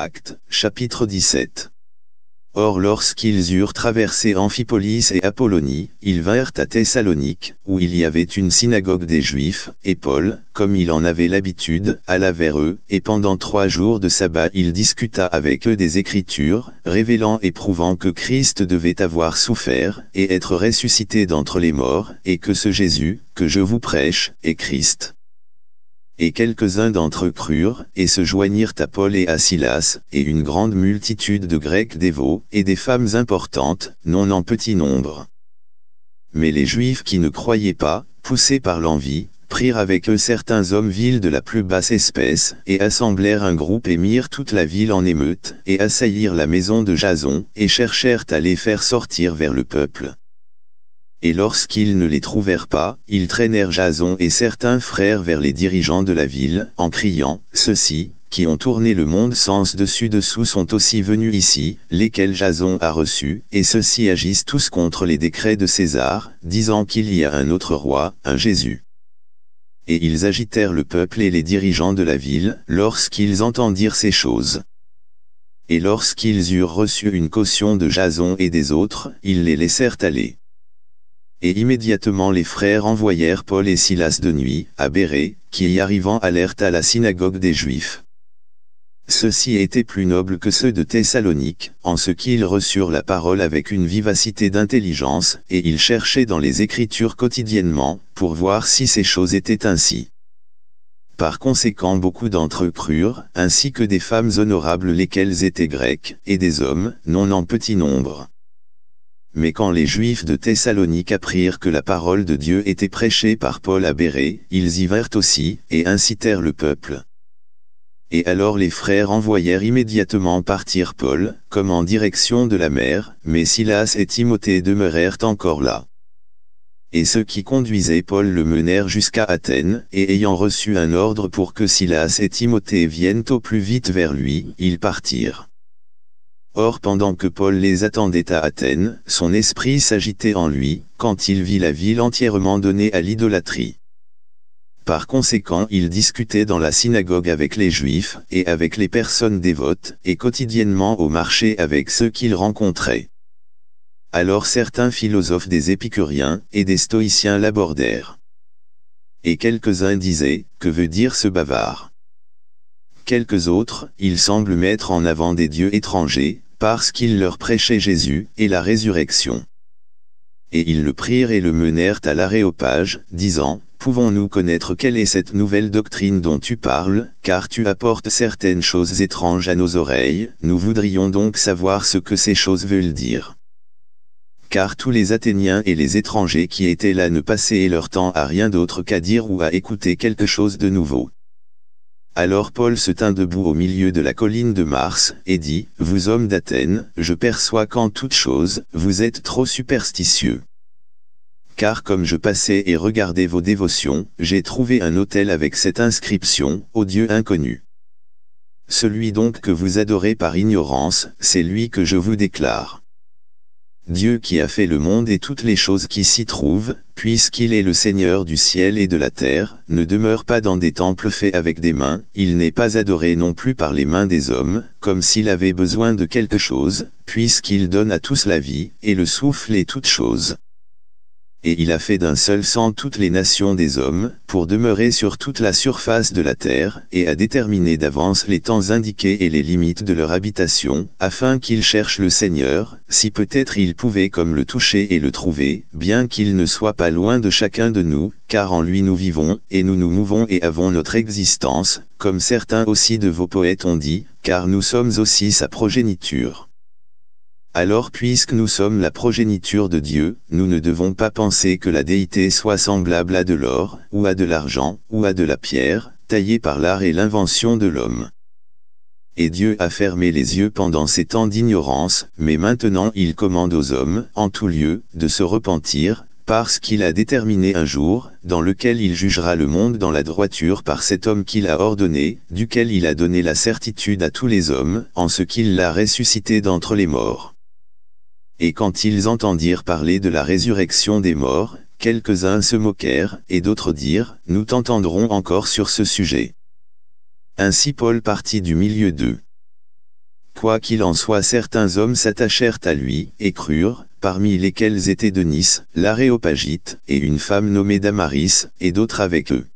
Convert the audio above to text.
Actes, chapitre 17. Or lorsqu'ils eurent traversé Amphipolis et Apollonie, ils vinrent à Thessalonique, où il y avait une synagogue des Juifs, et Paul, comme il en avait l'habitude, alla vers eux, et pendant trois jours de sabbat il discuta avec eux des Écritures, révélant et prouvant que Christ devait avoir souffert, et être ressuscité d'entre les morts, et que ce Jésus, que je vous prêche, est Christ. Et quelques-uns d'entre eux crurent, et se joignirent à Paul et à Silas, et une grande multitude de Grecs dévots, et des femmes importantes, non en petit nombre. Mais les Juifs qui ne croyaient pas, poussés par l'envie, prirent avec eux certains hommes vils de la plus basse espèce, et assemblèrent un groupe et mirent toute la ville en émeute, et assaillirent la maison de Jason, et cherchèrent à les faire sortir vers le peuple et lorsqu'ils ne les trouvèrent pas, ils traînèrent Jason et certains frères vers les dirigeants de la ville, en criant, « Ceux-ci, qui ont tourné le monde sens dessus-dessous sont aussi venus ici, lesquels Jason a reçus, et ceux-ci agissent tous contre les décrets de César, disant qu'il y a un autre roi, un Jésus. » Et ils agitèrent le peuple et les dirigeants de la ville, lorsqu'ils entendirent ces choses. Et lorsqu'ils eurent reçu une caution de Jason et des autres, ils les laissèrent aller. Et immédiatement les frères envoyèrent Paul et Silas de nuit, à Bérée, qui y arrivant allèrent à la synagogue des Juifs. Ceux-ci étaient plus nobles que ceux de Thessalonique, en ce qu'ils reçurent la parole avec une vivacité d'intelligence, et ils cherchaient dans les Écritures quotidiennement, pour voir si ces choses étaient ainsi. Par conséquent beaucoup d'entre eux crurent, ainsi que des femmes honorables lesquelles étaient grecques, et des hommes, non en petit nombre. Mais quand les Juifs de Thessalonique apprirent que la parole de Dieu était prêchée par Paul à Bérée, ils y vinrent aussi, et incitèrent le peuple. Et alors les frères envoyèrent immédiatement partir Paul, comme en direction de la mer, mais Silas et Timothée demeurèrent encore là. Et ceux qui conduisaient Paul le menèrent jusqu'à Athènes, et ayant reçu un ordre pour que Silas et Timothée viennent au plus vite vers lui, ils partirent. Or pendant que Paul les attendait à Athènes, son esprit s'agitait en lui, quand il vit la ville entièrement donnée à l'idolâtrie. Par conséquent il discutait dans la synagogue avec les juifs et avec les personnes dévotes, et quotidiennement au marché avec ceux qu'il rencontrait. Alors certains philosophes des épicuriens et des stoïciens l'abordèrent. Et quelques-uns disaient, que veut dire ce bavard Quelques autres, il semble mettre en avant des dieux étrangers, parce qu'il leur prêchait Jésus et la résurrection. Et ils le prirent et le menèrent à l'aréopage, disant, Pouvons-nous connaître quelle est cette nouvelle doctrine dont tu parles, car tu apportes certaines choses étranges à nos oreilles, nous voudrions donc savoir ce que ces choses veulent dire. Car tous les Athéniens et les étrangers qui étaient là ne passaient leur temps à rien d'autre qu'à dire ou à écouter quelque chose de nouveau. Alors Paul se tint debout au milieu de la colline de Mars, et dit, « Vous hommes d'Athènes, je perçois qu'en toute chose, vous êtes trop superstitieux. Car comme je passais et regardais vos dévotions, j'ai trouvé un autel avec cette inscription, au Dieu inconnu. Celui donc que vous adorez par ignorance, c'est lui que je vous déclare. Dieu qui a fait le monde et toutes les choses qui s'y trouvent, puisqu'il est le Seigneur du ciel et de la terre, ne demeure pas dans des temples faits avec des mains, il n'est pas adoré non plus par les mains des hommes, comme s'il avait besoin de quelque chose, puisqu'il donne à tous la vie, et le souffle et toutes choses et il a fait d'un seul sang toutes les nations des hommes, pour demeurer sur toute la surface de la terre, et a déterminé d'avance les temps indiqués et les limites de leur habitation, afin qu'ils cherchent le Seigneur, si peut-être ils pouvaient comme le toucher et le trouver, bien qu'il ne soit pas loin de chacun de nous, car en lui nous vivons, et nous nous mouvons et avons notre existence, comme certains aussi de vos poètes ont dit, car nous sommes aussi sa progéniture. Alors puisque nous sommes la progéniture de Dieu, nous ne devons pas penser que la déité soit semblable à de l'or, ou à de l'argent, ou à de la pierre, taillée par l'art et l'invention de l'homme. Et Dieu a fermé les yeux pendant ces temps d'ignorance, mais maintenant il commande aux hommes, en tout lieu, de se repentir, parce qu'il a déterminé un jour, dans lequel il jugera le monde dans la droiture par cet homme qu'il a ordonné, duquel il a donné la certitude à tous les hommes, en ce qu'il l'a ressuscité d'entre les morts. Et quand ils entendirent parler de la résurrection des morts, quelques-uns se moquèrent, et d'autres dirent, nous t'entendrons encore sur ce sujet. Ainsi Paul partit du milieu d'eux. Quoi qu'il en soit certains hommes s'attachèrent à lui, et crurent, parmi lesquels étaient Denis, l'Aréopagite, et une femme nommée Damaris, et d'autres avec eux.